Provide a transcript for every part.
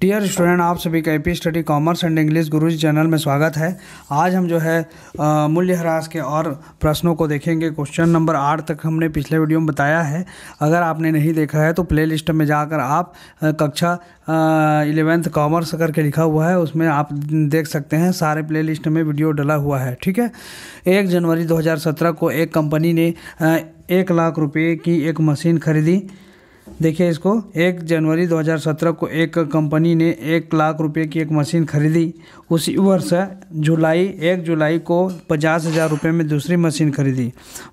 dear student आप सभी का AP study commerce and English Guruji channel में स्वागत है आज हम जो है मूल्यह्रास के और प्रश्नों को देखेंगे क्वेश्चन नंबर आठ तक हमने पिछले वीडियो में बताया है अगर आपने नहीं देखा है तो प्ले लिस्ट में जाकर आप कक्षा इलेवेंथ कॉमर्स करके लिखा हुआ है उसमें आप देख सकते हैं सारे प्ले लिस्ट में वीडियो डला हुआ है ठीक है एक जनवरी दो को एक कंपनी ने एक लाख रुपये की एक मशीन खरीदी देखिए इसको एक जनवरी 2017 को एक कंपनी ने एक लाख रुपए की एक मशीन खरीदी उसी वर्ष जुलाई एक जुलाई को पचास हज़ार रुपये में दूसरी मशीन खरीदी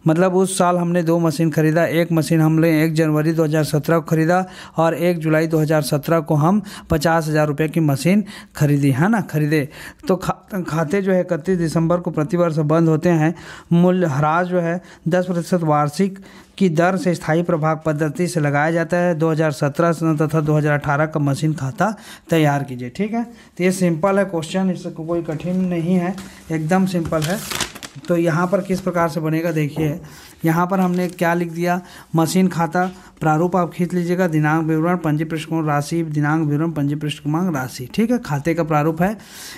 मतलब उस साल हमने दो मशीन खरीदा एक मशीन हमने एक जनवरी 2017 को खरीदा और एक जुलाई 2017 को हम पचास हज़ार रुपये की मशीन खरीदी है ना खरीदे तो खा, खाते जो है इकतीस दिसंबर को प्रतिवर्ष बंद होते हैं मूल्य ह्रास जो है दस प्रतिशत वार्षिक की दर से स्थायी प्रभाग पद्धति से लगाया जाता है 2017 तथा 2018 का मशीन खाता तैयार कीजिए ठीक है तो ये सिंपल है क्वेश्चन इससे कोई कठिन नहीं है एकदम सिंपल है तो यहाँ पर किस प्रकार से बनेगा देखिए यहाँ पर हमने क्या लिख दिया मशीन खाता प्रारूप आप खींच लीजिएगा दिनांक विवरण पंजी पृष्ठ क्रमांक राशि दिनांक विवरण पंजी पृष्ठ क्रमांक राशि ठीक है खाते का प्रारूप है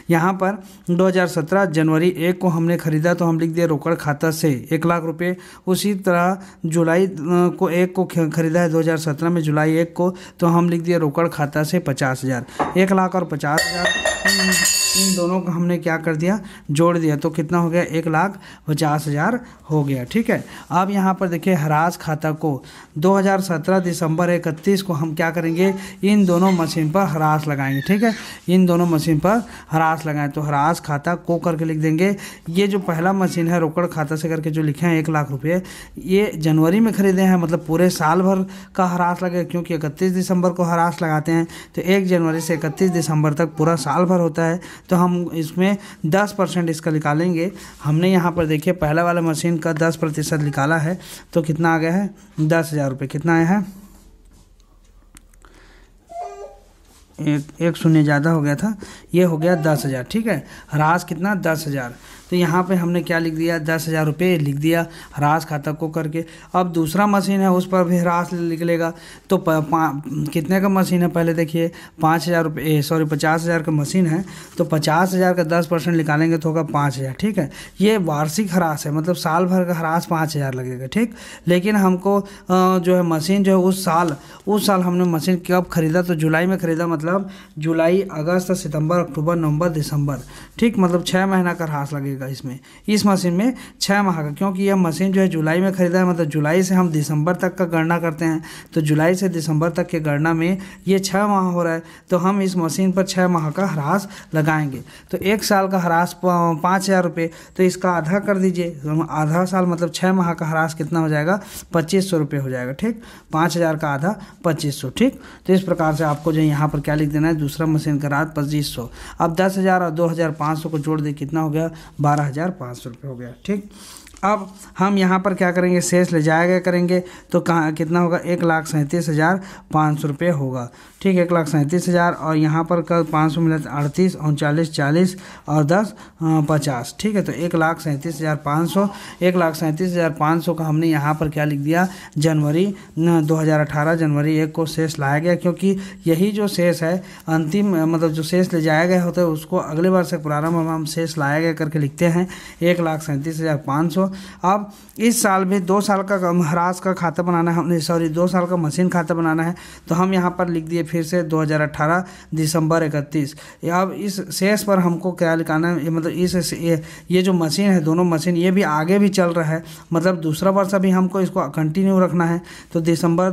यहाँ पर 2017 जनवरी एक को हमने खरीदा तो हम लिख दिया रोकड़ खाता से एक लाख रुपये उसी तरह जुलाई को एक को खरीदा है 2017 में जुलाई एक को तो हम लिख दिया रोकड़ खाता से पचास हज़ार एक लाख और पचास हज़ार इन दोनों को हमने क्या कर दिया जोड़ दिया तो कितना हो गया एक लाख पचास हज़ार हो गया ठीक है अब यहाँ पर देखिए हरास खाता को 2017 दिसंबर इकतीस को हम क्या करेंगे इन दोनों मशीन पर हराज लगाएंगे ठीक है इन दोनों मशीन पर हराज लगाएं तो हराज खाता को करके लिख देंगे ये जो पहला मशीन है रोकड़ खाता से करके जो लिखे हैं एक लाख रुपये ये जनवरी में खरीदे हैं मतलब पूरे साल भर का हरास लगे क्योंकि इकतीस दिसंबर को हरास लगाते हैं तो एक जनवरी से इकतीस दिसंबर तक पूरा साल भर होता है तो हम इसमें दस परसेंट इसका निकालेंगे हमने यहाँ पर देखिए पहला वाला मशीन का दस प्रतिशत निकाला है तो कितना आ गया है दस हज़ार रुपये कितना आया है एक एक शून्य ज़्यादा हो गया था ये हो गया दस हज़ार ठीक है रास कितना दस हज़ार तो यहाँ पे हमने क्या लिख दिया दस हज़ार रुपये लिख दिया ह्रास खाता को करके अब दूसरा मशीन है उस पर भी ह्रास निकलेगा तो कितने का मशीन है पहले देखिए पाँच हज़ार रुपये सॉरी पचास हज़ार का मशीन है तो पचास हज़ार का दस परसेंट निकालेंगे तो होगा पाँच हज़ार ठीक है ये वार्षिक ह्रास है मतलब साल भर का ह्रास पाँच हज़ार लगेगा ठीक लेकिन हमको जो है मशीन जो है उस साल उस साल हमने मशीन कब खरीदा तो जुलाई में खरीदा मतलब जुलाई अगस्त सितंबर अक्टूबर नवंबर दिसंबर ठीक मतलब छः महीना का ह्रास लगेगा लगेगा इसमें इस मशीन में छः माह का क्योंकि यह मशीन जो है जुलाई में ख़रीदा है मतलब जुलाई से हम दिसंबर तक का गणना करते हैं तो जुलाई से दिसंबर तक के गणना में ये छः माह हो रहा है तो हम इस मशीन पर छः माह का ह्रास लगाएंगे तो एक साल का ह्रास पाँच हज़ार रुपये तो इसका आधा कर दीजिए तो आधा साल मतलब छः माह का ह्रास कितना हो जाएगा पच्चीस सौ रुपये हो जाएगा ठीक पाँच हज़ार का आधा पच्चीस सौ ठीक तो इस प्रकार से आपको जो यहाँ पर क्या लिख देना है दूसरा मशीन का रात पच्चीस सौ अब दस हज़ार और दो हज़ार पाँच सौ को जोड़ दे कितना हो गया बारह हज़ार पाँच सौ रुपये हो गया ठीक अब हम यहाँ पर क्या करेंगे शेष ले जाया गया करेंगे तो कहाँ कितना होगा एक लाख सैंतीस हज़ार पाँच सौ रुपये होगा ठीक है एक लाख सैंतीस हज़ार और यहाँ पर कल पाँच सौ मिला अड़तीस उनचालीस चालीस और दस पचास ठीक है तो एक लाख सैंतीस हज़ार पाँच सौ एक लाख सैंतीस हज़ार पाँच सौ का हमने यहाँ पर क्या लिख दिया जनवरी दो हज़ार अठारह जनवरी एक को शेष लाया गया क्योंकि यही जो शेष है अंतिम मतलब जो शेष ले जाया गया होता है उसको अगले बार से प्रारंभ हम हम शेष लाया गया करके लिखते हैं एक लाख सैंतीस हज़ार पाँच सौ अब इस साल भी दो साल का महाराज का खाता बनाना है हमने सॉरी दो साल का मशीन खाता बनाना है तो हम यहाँ पर लिख दिए फिर से 2018 दिसंबर 31 अब इस शेष पर हमको क्या लिखाना है मतलब इस ये जो मशीन है दोनों मशीन ये भी आगे भी चल रहा है मतलब दूसरा वर्ष अभी हमको इसको कंटिन्यू रखना है तो दिसंबर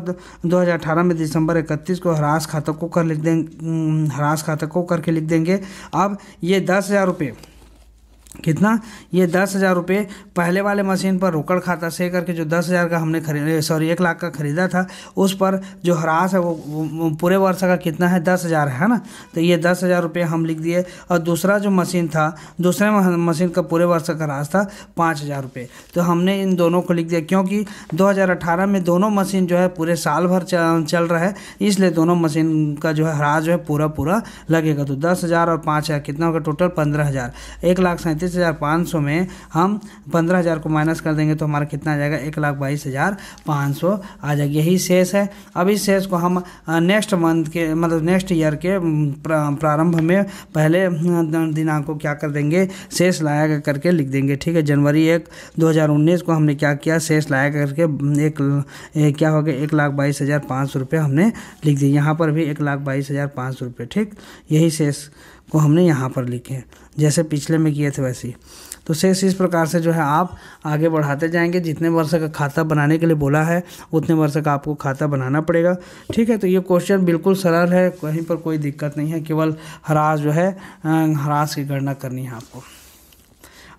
2018 में दिसंबर 31 को ह्रास को कर लिख देंगे हम्म, ह्रास को करके लिख देंगे अब ये दस हज़ार रुपये कितना ये दस हज़ार रुपये पहले वाले मशीन पर रोकड़ खाता से करके जो दस हज़ार का हमने खरीद सॉरी एक लाख का ख़रीदा था उस पर जो ह्रास है वो, वो पूरे वर्ष का कितना है दस हज़ार है ना तो ये दस हज़ार रुपये हम लिख दिए और दूसरा जो मशीन था दूसरे मशीन का पूरे वर्ष का ह्रास था पाँच हज़ार रुपये तो हमने इन दोनों को लिख दिया क्योंकि दो हज़ार अठारह में दोनों मशीन जो है पूरे साल भर चल रहा है इसलिए दोनों मशीन का जो है ह्रास जो है पूरा पूरा लगेगा तो दस हज़ार और पाँच हज़ार कितना होगा टोटल पंद्रह हज़ार एक लाख सैंतीस पैंतीस हज़ार पाँच सौ में हम पंद्रह हज़ार को माइनस कर देंगे तो हमारा कितना आ जाएगा एक लाख बाईस हज़ार पाँच सौ आ जाएगा यही शेष है अब इस शेष को हम नेक्स्ट मंथ के मतलब नेक्स्ट ईयर के प्रारंभ में पहले दिनांक को क्या कर देंगे शेष लाया करके लिख देंगे ठीक है जनवरी एक दो को हमने क्या किया शेष लाया करके एक, एक क्या हो गया एक लाख बाईस हज़ार पाँच सौ रुपये हमने लिख दिए यहाँ पर भी एक लाख बाईस हज़ार पाँच सौ रुपये ठीक यही शेष को हमने यहाँ पर लिखे जैसे पिछले में किए थे वैसे ही तो शेष इस प्रकार से जो है आप आगे बढ़ाते जाएंगे जितने वर्ष का खाता बनाने के लिए बोला है उतने वर्ष का आपको खाता बनाना पड़ेगा ठीक है तो ये क्वेश्चन बिल्कुल सरल है कहीं पर कोई दिक्कत नहीं है केवल हरास जो है अं, हरास की गणना करनी है आपको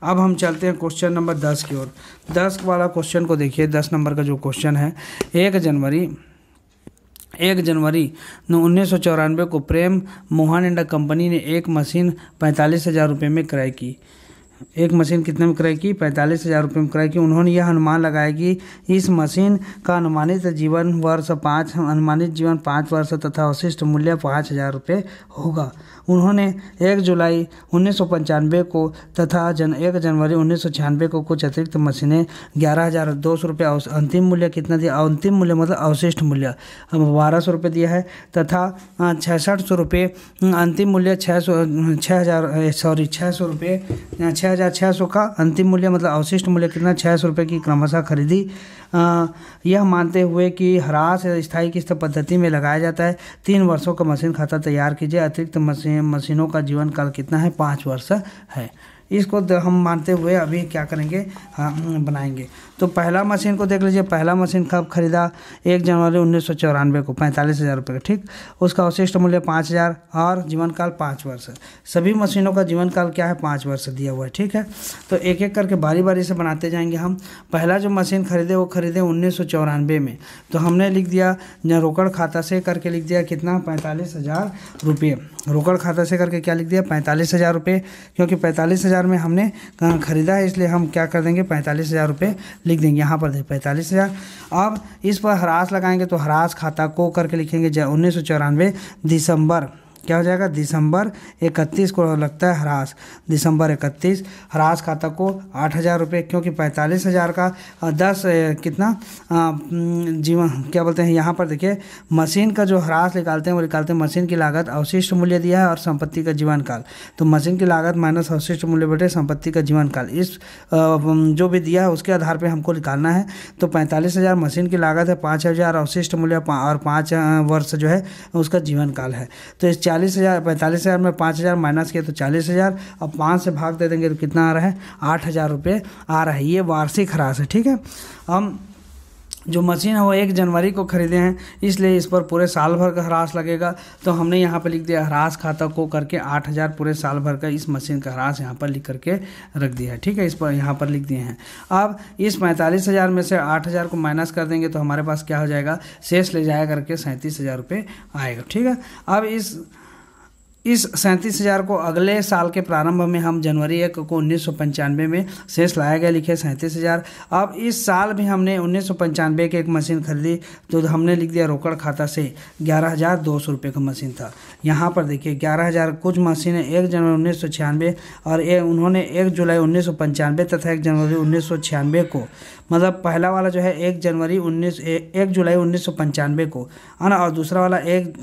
अब हम चलते हैं क्वेश्चन नंबर दस की ओर दस वाला क्वेश्चन को देखिए दस नंबर का जो क्वेश्चन है एक जनवरी एक जनवरी उन्नीस सौ चौरानवे को प्रेम मोहन एंडा कंपनी ने एक मशीन पैंतालीस हज़ार रुपये में क्रय की एक मशीन कितने में क्रय की पैंतालीस हज़ार रुपये में क्रय की उन्होंने यह अनुमान लगाया कि इस मशीन का अनुमानित जीवन वर्ष पाँच अनुमानित जीवन पाँच वर्ष तथा अवशिष्ट मूल्य पाँच हज़ार रुपये होगा उन्होंने एक जुलाई उन्नीस को तथा जन एक जनवरी उन्नीस को कुछ अतिरिक्त मशीनें ग्यारह हज़ार दो सौ रुपये अंतिम मूल्य कितना दिया अंतिम मूल्य मतलब अवशिष्ट मूल्य बारह सौ रुपये दिया है तथा छसठ सौ रुपये अंतिम मूल्य छः सौ छः हज़ार सॉरी छः सौ रुपये छः हज़ार छः सौ का अंतिम मूल्य मतलब अवशिष्ट मूल्य कितना छः सौ रुपये की क्रमशः खरीदी यह मानते हुए कि ह्रास या स्थायी किस्त पद्धति में लगाया जाता है तीन वर्षों का मशीन खाता तैयार कीजिए अतिरिक्त मशीन मशीनों का जीवन काल कितना है पाँच वर्ष है इसको हम मानते हुए अभी क्या करेंगे बनाएंगे तो पहला मशीन को देख लीजिए पहला मशीन कब खरीदा एक जनवरी उन्नीस सौ चौरानवे को पैंतालीस हज़ार रुपये का ठीक उसका अवशिष्ट मूल्य पाँच हज़ार और जीवनकाल पाँच वर्ष सभी मशीनों का जीवनकाल क्या है पाँच वर्ष दिया हुआ है ठीक है तो एक एक करके बारी बारी से बनाते जाएंगे हम पहला जो मशीन खरीदे वो खरीदे उन्नीस में तो हमने लिख दिया रोकड़ खाता से करके लिख दिया कितना पैंतालीस हज़ार रुपये रोकड़ खाता से करके क्या लिख दिया पैंतालीस हज़ार रुपये क्योंकि पैंतालीस हज़ार में हमने खरीदा है इसलिए हम क्या कर देंगे पैंतालीस हज़ार रुपये लिख देंगे यहाँ पर पैंतालीस हज़ार अब इस पर हरास लगाएंगे तो हरास खाता को करके लिखेंगे उन्नीस सौ चौरानवे दिसंबर क्या हो जाएगा दिसंबर इकतीस को लगता है ह्रास दिसंबर इकतीस ह्रास खाता को आठ हज़ार रुपये क्योंकि पैंतालीस हज़ार का दस कितना जीवन क्या बोलते हैं यहाँ पर देखिए मशीन का जो ह्रास निकालते हैं वो निकालते हैं मशीन की लागत अवशिष्ट मूल्य दिया है और संपत्ति का जीवन काल तो मशीन की लागत माइनस अवशिष्ट मूल्य बटे संपत्ति का जीवन काल इस जो भी दिया है उसके आधार पर हमको निकालना है तो पैंतालीस हज़ार मशीन की लागत है पाँच हज़ार अवशिष्ट मूल्य और पाँच वर्ष जो है उसका जीवन काल है तो इस चार चालीस हज़ार पैंतालीस हज़ार में पाँच हज़ार माइनस किया तो चालीस हज़ार अब पाँच से भाग दे देंगे तो कितना आ रहा है आठ हज़ार रुपये आ रहा है ये वार्षिक ह्रास है ठीक है हम जो मशीन है वो एक जनवरी को खरीदे हैं इसलिए इस पर पूरे साल भर का ह्रास लगेगा तो हमने यहाँ पर लिख दिया ह्रास खाता को करके आठ हज़ार पूरे साल भर का इस मशीन का ह्रास यहाँ पर लिख करके रख दिया है ठीक है इस पर यहाँ पर लिख दिए हैं अब इस पैंतालीस हज़ार में से आठ हज़ार को माइनस कर देंगे तो हमारे पास क्या हो जाएगा शेष ले जाया करके सैंतीस हज़ार रुपये आएगा ठीक है अब इस इस सैंतीस हज़ार को अगले साल के प्रारंभ में हम जनवरी एक को उन्नीस सौ पंचानवे में शेष लाया गया लिखे सैंतीस हज़ार अब इस साल भी हमने उन्नीस सौ पंचानवे की एक मशीन खरीदी तो हमने लिख दिया रोकड़ खाता से ग्यारह हज़ार दो सौ रुपये का मशीन था यहाँ पर देखिए ग्यारह हज़ार कुछ मशीनें एक जनवरी उन्नीस सौ छियानवे और ये उन्होंने एक जुलाई उन्नीस सौ पंचानवे तथा एक जनवरी उन्नीस सौ छियानवे को मतलब पहला वाला जो है एक जनवरी उन्नीस एक जुलाई उन्नीस सौ पंचानवे को है ना और दूसरा वाला एक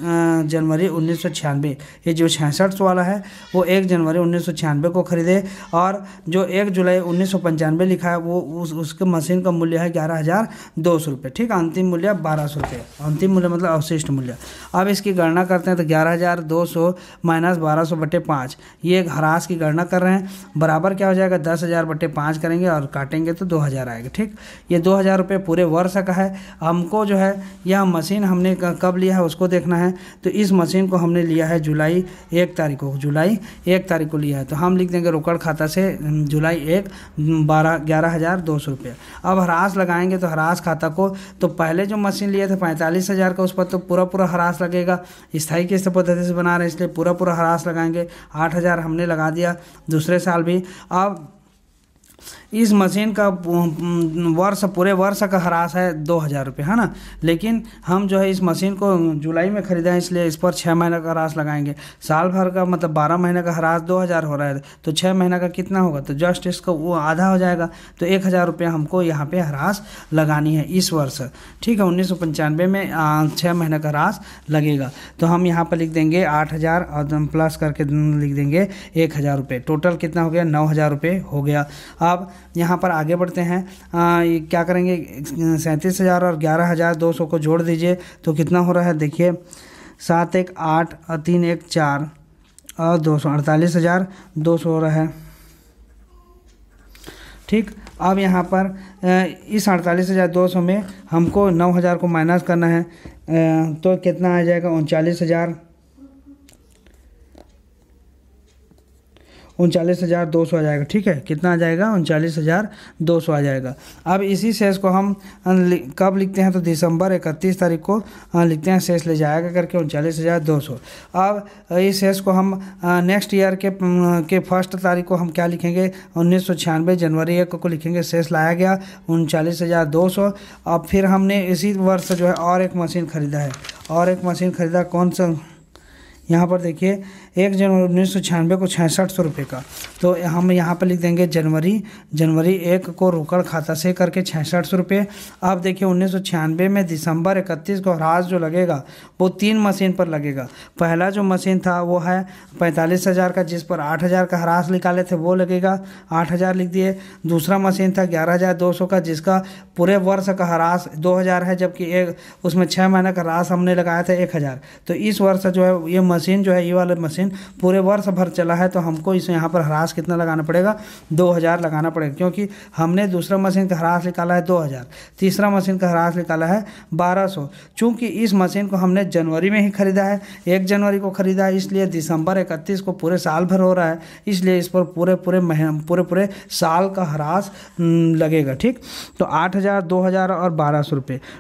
जनवरी उन्नीस सौ छियानवे ये जो छियासठ वाला है वो एक जनवरी उन्नीस को ख़रीदे और जो एक जुलाई उन्नीस लिखा है वो उस उसके मशीन का मूल्य है ग्यारह हज़ार दो सौ रुपये ठीक अंतिम मूल्य बारह सौ रुपये अंतिम मूल्य मतलब अवशिष्ट मूल्य अब इसकी गणना करते हैं तो ग्यारह हज़ार दो सौ माइनस बारह सौ बटे पाँच ये एक हरास की गणना कर रहे हैं बराबर क्या हो जाएगा दस हज़ार बटे पाँच करेंगे और काटेंगे तो दो हज़ार आएगा ठीक ये दो हज़ार रुपये पूरे वर्ष का है हमको जो है यह मशीन हमने कब लिया है उसको देखना है तो इस मशीन को हमने लिया है जुलाई एक तारीख को जुलाई एक तारीख को लिया है तो हम लिख देंगे रोकड़ खाता से जुलाई एक बारह ग्यारह हज़ार दो सौ रुपये अब हरास लगाएंगे तो हरास खाता को तो पहले जो मशीन लिए थे पैंतालीस हज़ार का उस पर तो पूरा पूरा हरास लगेगा स्थायी किस्त पद्धति से बना रहे हैं इसलिए पूरा पूरा हरास लगाएंगे आठ हज़ार हमने लगा दिया दूसरे साल भी अब इस मशीन का वर्ष पूरे वर्ष का ह्रास है दो हज़ार रुपये है ना लेकिन हम जो है इस मशीन को जुलाई में ख़रीदा है इसलिए इस पर छः महीने का ह्रास लगाएंगे साल भर का मतलब बारह महीने का ह्रास दो हज़ार हो रहा है तो छः महीने का कितना होगा तो जस्ट इसका वो आधा हो जाएगा तो एक हज़ार रुपये हमको यहाँ पर ह्रास लगानी है इस वर्ष ठीक है उन्नीस सौ पंचानवे में छः महीने का ह्रास लगेगा तो हम यहाँ पर लिख देंगे आठ हज़ार और प्लस करके लिख देंगे एक हज़ार रुपये टोटल कितना हो गया नौ हज़ार रुपये हो गया अब यहाँ पर आगे बढ़ते हैं आ, क्या करेंगे सैंतीस हज़ार और ग्यारह हज़ार दो सौ को जोड़ दीजिए तो कितना हो रहा है देखिए सात एक आठ और तीन एक चार और दो सौ अड़तालीस हज़ार दो सौ हो रहा है ठीक अब यहाँ पर इस अड़तालीस हज़ार दो सौ में हमको नौ हज़ार को माइनस करना है तो कितना आ जाएगा उनचालीस हज़ार उनचालीस हज़ार दो सौ आ जाएगा ठीक है कितना आ जाएगा उनचालीस हज़ार दो सौ आ जाएगा अब इसी सेस को हम अं, कब लिखते हैं तो दिसंबर इकतीस तारीख को अं, लिखते हैं सेस ले जाएगा करके उनचालीस हज़ार दो सौ अब इस सेस को हम नेक्स्ट ईयर के अं, के फर्स्ट तारीख को हम क्या लिखेंगे उन्नीस सौ छियानवे जनवरी एक को लिखेंगे सेस लाया गया उनचालीस हज़ार दो सौ अब फिर हमने इसी वर्ष जो है और एक मशीन ख़रीदा है और एक मशीन ख़रीदा कौन सा यहाँ पर देखिए एक जनवरी उन्नीस सौ छियानवे को छियासठ सौ रुपये का तो हम यहाँ पर लिख देंगे जनवरी जनवरी एक को रोकड़ खाता से करके छियासठ सौ रुपये अब देखिए उन्नीस सौ छियानवे में दिसंबर इकतीस को ह्रास जो लगेगा वो तीन मशीन पर लगेगा पहला जो मशीन था वो है पैंतालीस हज़ार का जिस पर आठ हज़ार का ह्रास निकाले थे वो लगेगा आठ हज़ार लिख दिए दूसरा मशीन था ग्यारह हज़ार दो सौ का जिसका पूरे वर्ष का ह्रास दो हज़ार है जबकि एक उसमें छः महीने का ह्रास हमने लगाया था एक हज़ार तो इस वर्ष जो है ये मशीन जो है ये वाला मशीन मशीन पूरे वर्ष भर चला है तो हमको इसे यहाँ पर ह्रास कितना लगाना पड़ेगा दो हज़ार लगाना पड़ेगा क्योंकि हमने दूसरा मशीन का ह्रास निकाला है दो हज़ार तीसरा मशीन का ह्रास निकाला है बारह सौ चूँकि इस मशीन को हमने जनवरी में ही खरीदा है एक जनवरी को खरीदा है इसलिए दिसंबर इकतीस को पूरे साल भर हो रहा है इसलिए इस पर पूरे पूरे पूरे पूरे साल का ह्रास लगेगा ठीक तो आठ हज़ार और बारह सौ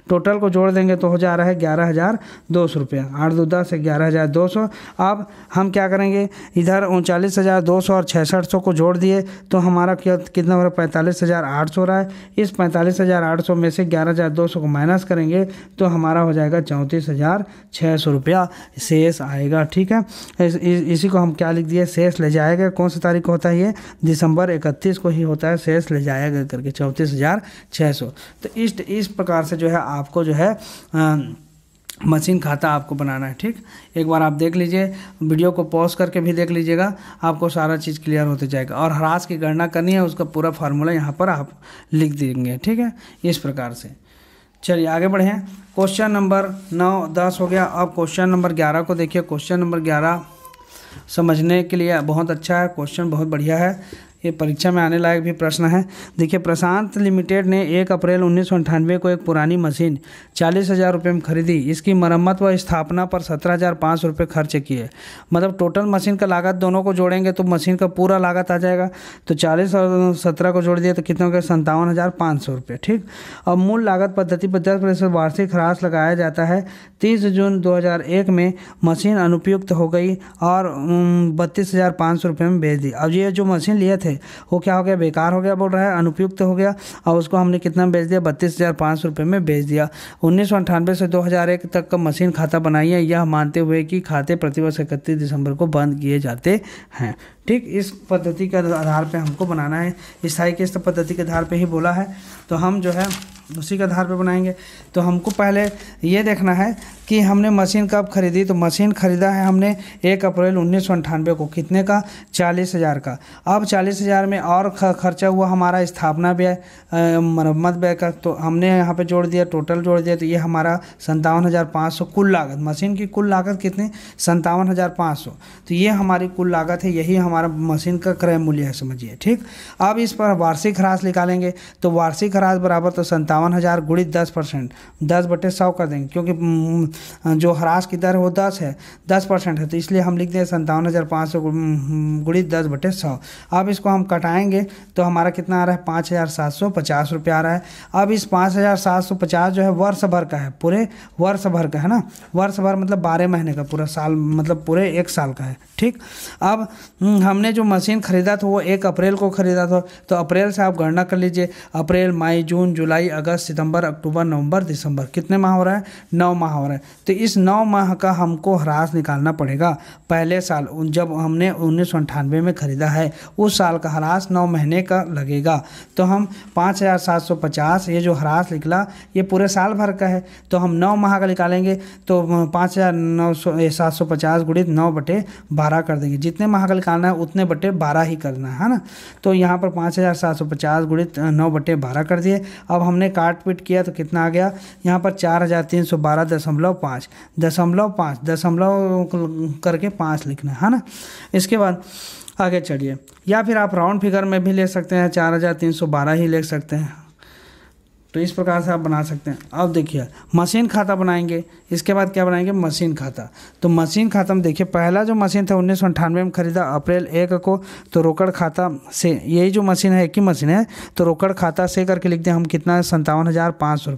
टोटल को जोड़ देंगे तो हो जा रहा है ग्यारह हज़ार दो सौ रुपये आठ दो दस ग्यारह हज़ार दो सौ अब हम क्या करेंगे इधर उनचालीस हज़ार दो सौ और छः सौ को जोड़ दिए तो हमारा कितना हो रहा है पैंतालीस हज़ार आठ सौ रहा है इस पैंतालीस हज़ार आठ सौ में से ग्यारह हज़ार दो सौ को माइनस करेंगे तो हमारा हो जाएगा चौंतीस हज़ार छः सौ रुपया शेष आएगा ठीक है इस, इस, इसी को हम क्या लिख दिए शेष ले जाएगा कौन सा तारीख को होता है ये दिसंबर इकतीस को ही होता है शेष ले जाएगा करके चौंतीस हज़ार छः सौ तो इस इस प्रकार से जो है आपको जो है आ, मशीन खाता आपको बनाना है ठीक एक बार आप देख लीजिए वीडियो को पॉज करके भी देख लीजिएगा आपको सारा चीज़ क्लियर होते जाएगा और ह्रास की गणना करनी है उसका पूरा फार्मूला यहाँ पर आप लिख देंगे ठीक है इस प्रकार से चलिए आगे बढ़ें क्वेश्चन नंबर नौ दस हो गया अब क्वेश्चन नंबर ग्यारह को देखिए क्वेश्चन नंबर ग्यारह समझने के लिए बहुत अच्छा है क्वेश्चन बहुत बढ़िया है ये परीक्षा में आने लायक भी प्रश्न है देखिए प्रशांत लिमिटेड ने एक अप्रैल उन्नीस को एक पुरानी मशीन चालीस हज़ार रुपये में खरीदी इसकी मरम्मत व स्थापना पर सत्रह हज़ार पाँच रुपये खर्च किए मतलब टोटल मशीन का लागत दोनों को जोड़ेंगे तो मशीन का पूरा लागत आ जाएगा तो चालीस और सत्रह को जोड़ दिया तो कितने हो गया संतावन हज़ार पाँच सौ रुपये ठीक अब मूल लागत पद्धति पर दस प्रतिशत वार्षिक ह्रास लगाया जाता है तीस जून दो में मशीन अनुपयुक्त हो गई और बत्तीस हज़ार पाँच सौ रुपये में भेज दी अब ये जो मशीन लिए थे थे वो क्या हो गया बेकार हो गया बोल रहा है अनुपयुक्त हो गया और उसको हमने कितना बेच दिया बत्तीस हज़ार पाँच सौ रुपये में बेच दिया उन्नीस सौ अंठानवे से दो हज़ार एक तक का मशीन खाता बनाई है यह मानते हुए कि खाते प्रतिवर्ष इकतीस दिसंबर को बंद किए जाते हैं ठीक इस पद्धति के आधार पर हमको बनाना है स्थाई किस्त पद्धति के आधार पर ही बोला है तो हम जो है उसी के आधार पर बनाएंगे तो हमको पहले ये देखना है कि हमने मशीन कब खरीदी तो मशीन ख़रीदा है हमने एक अप्रैल उन्नीस को कितने का चालीस हज़ार का अब चालीस हज़ार में और खर्चा हुआ हमारा स्थापना व्यय मरम्मत व्यय का तो हमने यहाँ पे जोड़ दिया टोटल जोड़ दिया तो ये हमारा संतावन हज़ार पाँच सौ कुल लागत मशीन की कुल लागत कितनी संतावन हज़ार पाँच सौ तो ये हमारी कुल लागत है यही हमारा मशीन का क्रय मूल्य है समझिए ठीक अब इस पर वार्षिक ह्रास निकालेंगे तो वार्षिक ह्रास बराबर तो संतावन बावन हज़ार गुणित दस परसेंट दस बटे सौ कर देंगे क्योंकि हम्म, जो ह्रास की दर है वो दस है दस परसेंट है तो इसलिए हम लिख दें सत्तावन हज़ार पाँच सौ हम्म, गुणित दस बटे सौ अब इसको हम कटाएंगे तो हमारा कितना आ रहा है पाँच हज़ार सात सौ पचास रुपये आ रहा है अब इस पाँच हज़ार सात सौ पचास जो है वर्ष भर का है पूरे वर्ष भर का है ना वर्ष भर मतलब बारह महीने का पूरा साल मतलब पूरे एक साल का है ठीक अब हम्म, हमने जो मशीन ख़रीदा था वो एक अप्रैल को ख़रीदा था तो अप्रैल से आप गणना कर लीजिए अप्रैल मई जून जुलाई अगस्त सितंबर अक्टूबर नवंबर दिसंबर कितने माह हो रहा है नौ माह हो रहा है तो इस नौ माह का हमको ह्रास निकालना पड़ेगा पहले साल जब हमने उन्नीस में ख़रीदा है उस साल का ह्रास नौ महीने का लगेगा तो हम पाँच हज़ार सात सौ पचास ये जो ह्रास निकला ये पूरे साल भर का है तो हम नौ माह का निकालेंगे तो पाँच हज़ार नौ सौ सात सौ पचास गुणित नौ बटे बारह कर देंगे जितने माह का निकालना है उतने बटे बारह ही करना है ना तो यहाँ पर पाँच हज़ार सात सौ पचास गुणित नौ बटे बारह कर दिए अब हमने काट पीट किया तो कितना आ गया यहाँ पर चार हज़ार तीन सौ बारह दशमलव पाँच दशमलव पाँच दशमलव करके पाँच लिखना है ना इसके बाद आगे चलिए या फिर आप राउंड फिगर में भी ले सकते हैं चार हज़ार तीन सौ बारह ही ले सकते हैं तो इस प्रकार से आप बना सकते हैं अब देखिए मशीन खाता बनाएंगे इसके बाद क्या बनाएंगे मशीन खाता तो मशीन खाता में देखिए पहला जो मशीन था उन्नीस में खरीदा अप्रैल एक को तो रोकड़ खाता से यही जो मशीन है एक ही मशीन है तो रोकड़ खाता से करके लिख दें हम कितना है संतावन हज़ार पाँच सौ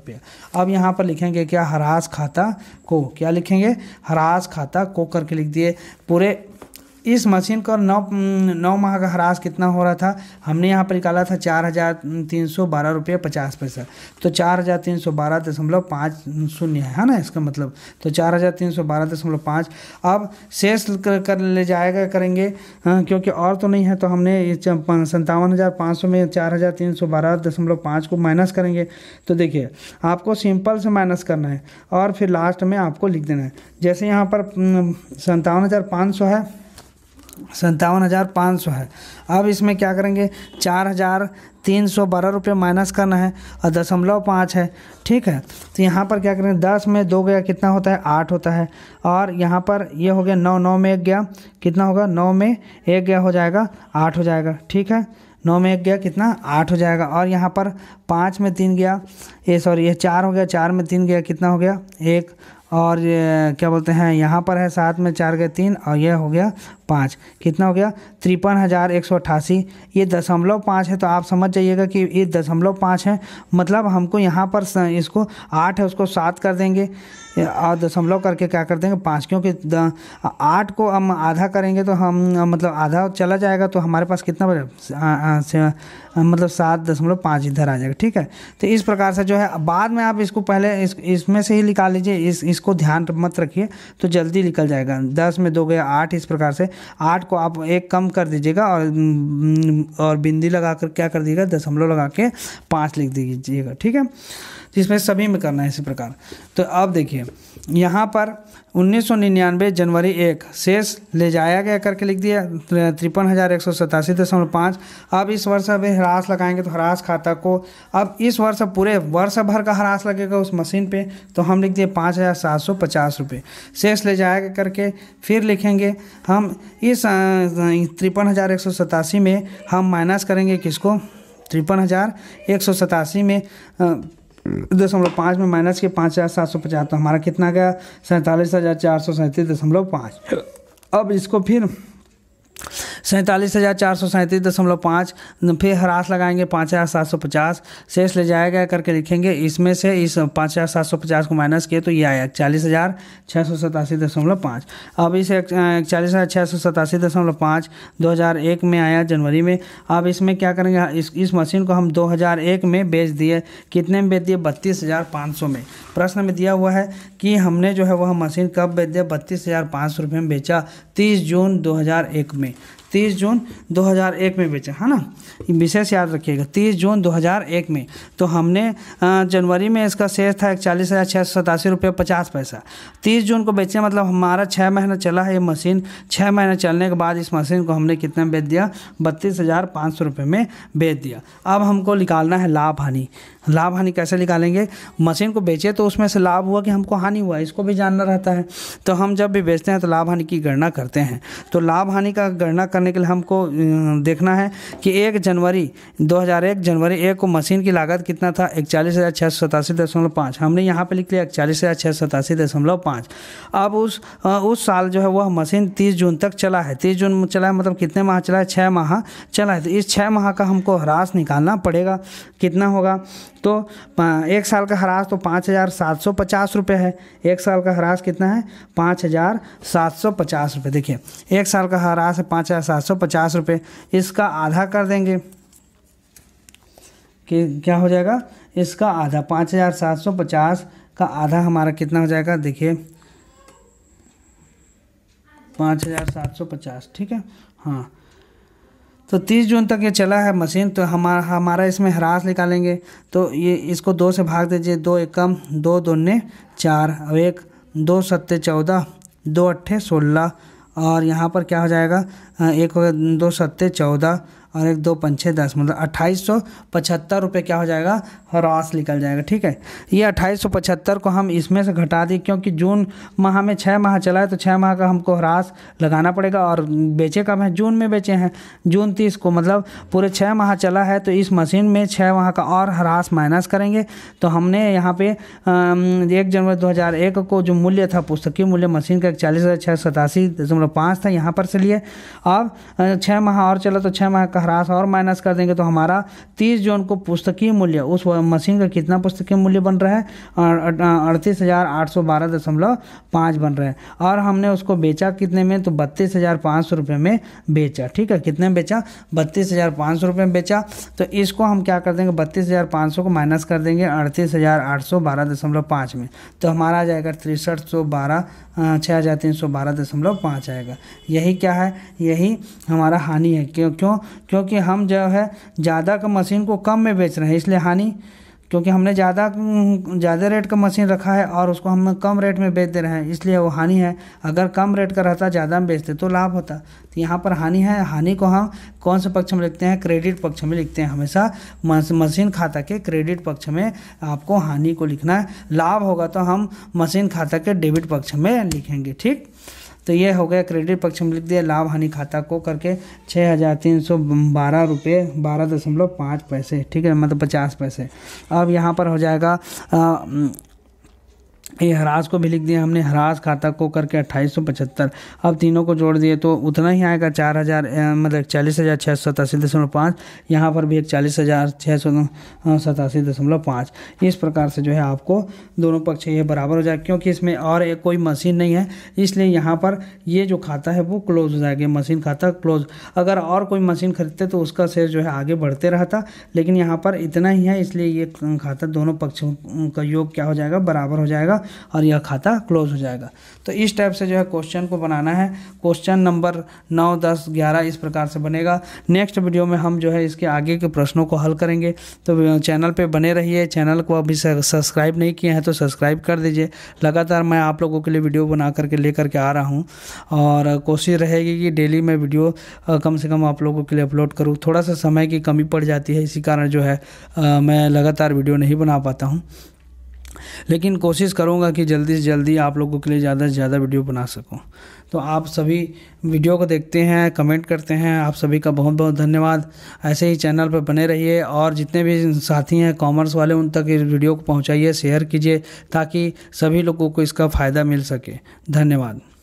अब यहाँ पर लिखेंगे क्या हरास खाता को क्या लिखेंगे हरास खाता को करके लिख दिए पूरे इस मशीन का नौ नौ माह का ह्रास कितना हो रहा था हमने यहाँ पर निकाला था चार हज़ार तीन सौ बारह रुपये पचास पैसा तो चार हज़ार तीन सौ बारह दशमलव पाँच शून्य है ना इसका मतलब तो चार हज़ार तीन सौ बारह दशमलव पाँच अब शेष कर, कर ले जाएगा करेंगे हाँ, क्योंकि और तो नहीं है तो हमने संतावन हज़ार पाँच सौ में चार हज़ार तीन सौ बारह दशमलव पाँच को माइनस करेंगे तो देखिए आपको सिंपल से माइनस करना है और फिर लास्ट में आपको लिख देना है जैसे यहाँ पर संतावन हज़ार पाँच सौ है संतावन हज़ार पाँच सौ है अब इसमें क्या करेंगे चार हज़ार तीन सौ बारह रुपये माइनस करना है और दशमलव पाँच है ठीक है तो यहाँ पर क्या करेंगे दस में दो गया कितना होता है आठ होता है और यहाँ पर ये हो गया नौ नौ में एक गया कितना होगा नौ में एक गया हो जाएगा आठ हो जाएगा ठीक है नौ में एक गया कितना आठ हो जाएगा और यहाँ पर पाँच में तीन गया ये सॉरी ये चार हो गया चार में तीन गया कितना हो गया एक और क्या बोलते हैं यहाँ पर है सात में चार गए तीन और यह हो गया पाँच कितना हो गया तिरपन हज़ार एक सौ अट्ठासी ये दशमलव पाँच है तो आप समझ जाइएगा कि ये दशमलव पाँच है मतलब हमको यहाँ पर इसको आठ है उसको सात कर देंगे आठ दशमलव करके क्या कर देंगे पाँच क्योंकि आठ को हम आधा करेंगे तो हम मतलब आधा चला जाएगा तो हमारे पास कितना बजे मतलब सात दशमलव पाँच इधर आ जाएगा ठीक है तो इस प्रकार से जो है बाद में आप इसको पहले इस इसमें से ही निकाल लीजिए इस इसको ध्यान मत रखिए तो जल्दी निकल जाएगा दस में दो गया आठ इस प्रकार से आठ को आप एक कम कर दीजिएगा और हम्म, और बिंदी लगा कर क्या कर दीजिएगा दशमलव लगा के पाँच लिख दीजिएगा ठीक है जिसमें तो सभी में करना है इसी प्रकार तो अब देखिए यहाँ पर 1999 जनवरी एक शेष ले जाया गया करके लिख दिया तिरपन हज़ार एक सौ सतासी दशमलव पाँच अब इस वर्ष अभी हरास लगाएंगे तो हरास खाता को अब इस वर्ष पूरे वर्ष भर का हरास लगेगा उस मशीन पे तो हम लिख दिए पाँच हज़ार सात सौ पचास रुपये शेष ले जाया करके फिर लिखेंगे हम इस तिरपन हज़ार एक सौ सतासी में हम माइनस करेंगे किसको तिरपन हज़ार एक सौ सतासी में दशमलव पाँच में माइनस के पाँच हज़ार सात सौ पचास तो हमारा कितना गया सैंतालीस हज़ार चार सौ सैंतीस दशमलव पाँच अब इसको फिर सैंतालीस हज़ार चार सौ सैंतीस दशमलव पाँच फिर हरास लगाएंगे पाँच हज़ार सात सौ पचास शेष ले जाया गया करके लिखेंगे इसमें से इस पाँच हज़ार सात सौ पचास को माइनस किए तो ये आया इकचालीस हज़ार छः सौ सतासी दशमलव पाँच अब इस इकचालीस हज़ार छः सौ सतासी दशमलव पाँच दो हज़ार एक में आया जनवरी में अब इसमें क्या करेंगे इस इस मशीन को हम दो हज़ार एक में बेच दिए कितने में बेच दिए बत्तीस हज़ार पाँच सौ में प्रश्न में दिया हुआ है कि हमने जो है वह मशीन कब बेच दिया बत्तीस हज़ार पाँच सौ रुपये में बेचा तीस जून दो हज़ार एक में तीस जून 2001 में बेचा है ना विशेष याद रखिएगा तीस जून 2001 में तो हमने जनवरी में इसका शेयर था इकचालीस हज़ार छः सौ सतासी रुपये पचास पैसा तीस जून को बेचने मतलब हमारा छः महीना चला है ये मशीन छः महीना चलने के बाद इस मशीन को हमने कितना बेच दिया बत्तीस हज़ार पाँच सौ रुपये में बेच दिया अब हमको निकालना है लाभ हानि लाभ हानि कैसे निकालेंगे मशीन को बेचे तो उसमें से लाभ हुआ कि हमको हानि हुआ इसको भी जानना रहता है तो हम जब भी बेचते हैं तो लाभ हानि की गणना करते हैं तो लाभ हानि का गणना करने के लिए हमको देखना है कि एक जन जनवरी 2001 जनवरी एक को मशीन की लागत कितना था इकचालीस हज़ार छः सौ सतासी दशमलव पाँच हमने यहाँ पे लिख लिया इकचालीस हज़ार छः सौ सतासी दशमलव पाँच अब उस उस साल जो है वह मशीन तीस जून तक चला है तीस जून चला है मतलब कितने माह चला है छः माह चला है तो इस छः माह का हमको ह्रास निकालना पड़ेगा कितना होगा तो एक साल का ह्रास तो पाँच हज़ार सात सौ पचास रुपये है एक साल का ह्रास कितना है पाँच हज़ार सात सौ पचास रुपये देखिए एक साल का ह्रास है पाँच हज़ार सात सौ पचास रुपये इसका आधा कर देंगे कि क्या हो जाएगा इसका आधा पाँच हज़ार सात सौ पचास का आधा हमारा कितना हो जाएगा देखिए पाँच हज़ार सात सौ पचास ठीक है हाँ तो तीस जून तक ये चला है मशीन तो हमारा हमारा इसमें ह्रास निकालेंगे तो ये इसको दो से भाग दीजिए दो एक कम दो दोने चार और एक दो सत्ते चौदह दो अट्ठे सोलह और यहाँ पर क्या हो जाएगा एक हो दो सत्ते चौदह और एक दो पंछः दस मतलब अट्ठाईस सौ पचहत्तर रुपये क्या हो जाएगा रॉस निकल जाएगा ठीक है ये अट्ठाईस सौ पचहत्तर को हम इसमें से घटा दें क्योंकि जून माह में छः माह चला है तो छः माह का हमको ह्रास लगाना पड़ेगा और बेचे कब हैं जून में बेचे हैं जून तीस को मतलब पूरे छः माह चला है तो इस मशीन में छः माह का और ह्रास माइनस करेंगे तो हमने यहाँ पे एक जनवरी दो को जो मूल्य था पुस्तकीय मूल्य मशीन का चालीस हज़ार छः सतासी दशमलव पाँच था यहाँ पर से लिए अब छः माह और चला तो छः माह का ह्रास और माइनस कर देंगे तो हमारा तीस जून को पुस्तकीय मूल्य उस मशीन का कितना पुस्तकीय मूल्य बन रहा है अड़तीस हज़ार आठ सौ बारह दशमलव पाँच बन रहा है और हमने उसको बेचा कितने में तो बत्तीस हज़ार पाँच सौ रुपये में बेचा ठीक है कितने में बेचा बत्तीस हज़ार पाँच सौ रुपये में बेचा तो इसको हम क्या कर देंगे बत्तीस हज़ार पाँच सौ को माइनस कर देंगे अड़तीस हज़ार आठ सौ बारह दशमलव पाँच में तो हमारा आ जाएगा तिरसठ सौ बारह छः हज़ार तीन सौ बारह दशमलव पाँच आएगा यही क्या है यही हमारा हानि है क्यों क्यों क्योंकि हम जो है ज़्यादा का मशीन को कम में बेच रहे हैं इसलिए हानि क्योंकि हमने ज़्यादा ज़्यादा रेट का मशीन रखा है और उसको हम कम रेट में बेच दे रहे हैं इसलिए वो हानि है अगर कम रेट का रहता ज़्यादा में बेचते तो लाभ होता तो यहाँ पर हानि है हानि को हम कौन से पक्ष में लिखते हैं क्रेडिट पक्ष में लिखते हैं हमेशा मशीन खाता के क्रेडिट पक्ष में आपको हानि को लिखना है लाभ होगा तो हम मशीन खाता के डेबिट पक्ष में लिखेंगे ठीक तो ये हो गया क्रेडिट पक्ष में लिख दिया लाभ हानि खाता को करके छः हज़ार तीन सौ बारह रुपये बारह दशमलव पाँच पैसे ठीक है मतलब पचास पैसे अब यहाँ पर हो जाएगा आ, ये हरास को भी लिख दिया हमने हराज खाता को करके अट्ठाईस सौ पचहत्तर अब तीनों को जोड़ दिए तो उतना ही आएगा चार हज़ार मतलब चालीस हज़ार छः सौ सतासी दशमलव पाँच यहाँ पर भी एक चालीस हज़ार छः सौ सतासी दशमलव पाँच इस प्रकार से जो है आपको दोनों पक्ष ये बराबर हो जाए क्योंकि इसमें और एक कोई मशीन नहीं है इसलिए यहाँ पर ये जो खाता है वो क्लोज हो जाएगा मशीन खाता क्लोज अगर और कोई मशीन खरीदते तो उसका शेयर जो है आगे बढ़ते रहता लेकिन यहाँ पर इतना ही है इसलिए ये खाता दोनों पक्षों का योग क्या हो जाएगा बराबर हो जाएगा और यह खाता क्लोज हो जाएगा तो इस टाइप से जो है क्वेश्चन को बनाना है क्वेश्चन नंबर नौ दस ग्यारह इस प्रकार से बनेगा नेक्स्ट वीडियो में हम जो है इसके आगे के प्रश्नों को हल करेंगे तो चैनल पर बने रहिए चैनल को अभी सब्सक्राइब नहीं किए हैं तो सब्सक्राइब कर दीजिए लगातार मैं आप लोगों के लिए वीडियो बना करके ले करके आ रहा हूँ और कोशिश रहेगी कि डेली मैं वीडियो कम से कम आप लोगों के लिए अपलोड करूँ थोड़ा सा समय की कमी पड़ जाती है इसी कारण जो है आ, मैं लगातार वीडियो नहीं बना पाता हूँ लेकिन कोशिश करूँगा कि जल्दी से जल्दी आप लोगों के लिए ज़्यादा से ज़्यादा वीडियो बना सकूँ तो आप सभी वीडियो को देखते हैं कमेंट करते हैं आप सभी का बहुत बहुत धन्यवाद ऐसे ही चैनल पर बने रहिए और जितने भी साथी हैं कॉमर्स वाले उन तक इस वीडियो को पहुँचाइए शेयर कीजिए ताकि सभी लोगों को इसका फ़ायदा मिल सके धन्यवाद